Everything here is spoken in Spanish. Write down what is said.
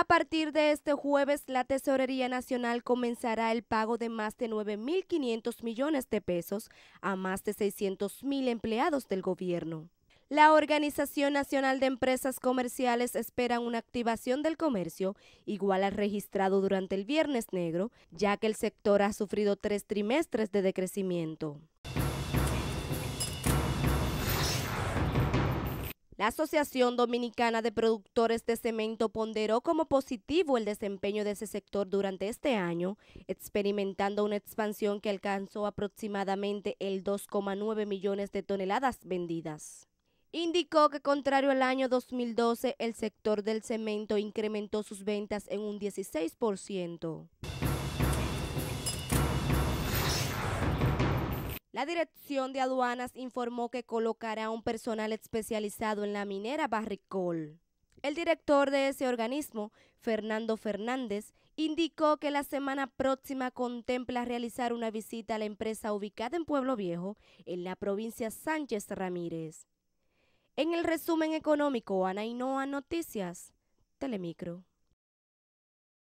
A partir de este jueves, la Tesorería Nacional comenzará el pago de más de 9.500 millones de pesos a más de 600.000 empleados del gobierno. La Organización Nacional de Empresas Comerciales espera una activación del comercio igual al registrado durante el Viernes Negro, ya que el sector ha sufrido tres trimestres de decrecimiento. La Asociación Dominicana de Productores de Cemento ponderó como positivo el desempeño de ese sector durante este año, experimentando una expansión que alcanzó aproximadamente el 2,9 millones de toneladas vendidas. Indicó que contrario al año 2012, el sector del cemento incrementó sus ventas en un 16%. La Dirección de Aduanas informó que colocará un personal especializado en la minera Barricol. El director de ese organismo, Fernando Fernández, indicó que la semana próxima contempla realizar una visita a la empresa ubicada en Pueblo Viejo, en la provincia Sánchez Ramírez. En el resumen económico, Ana Inoa Noticias, Telemicro.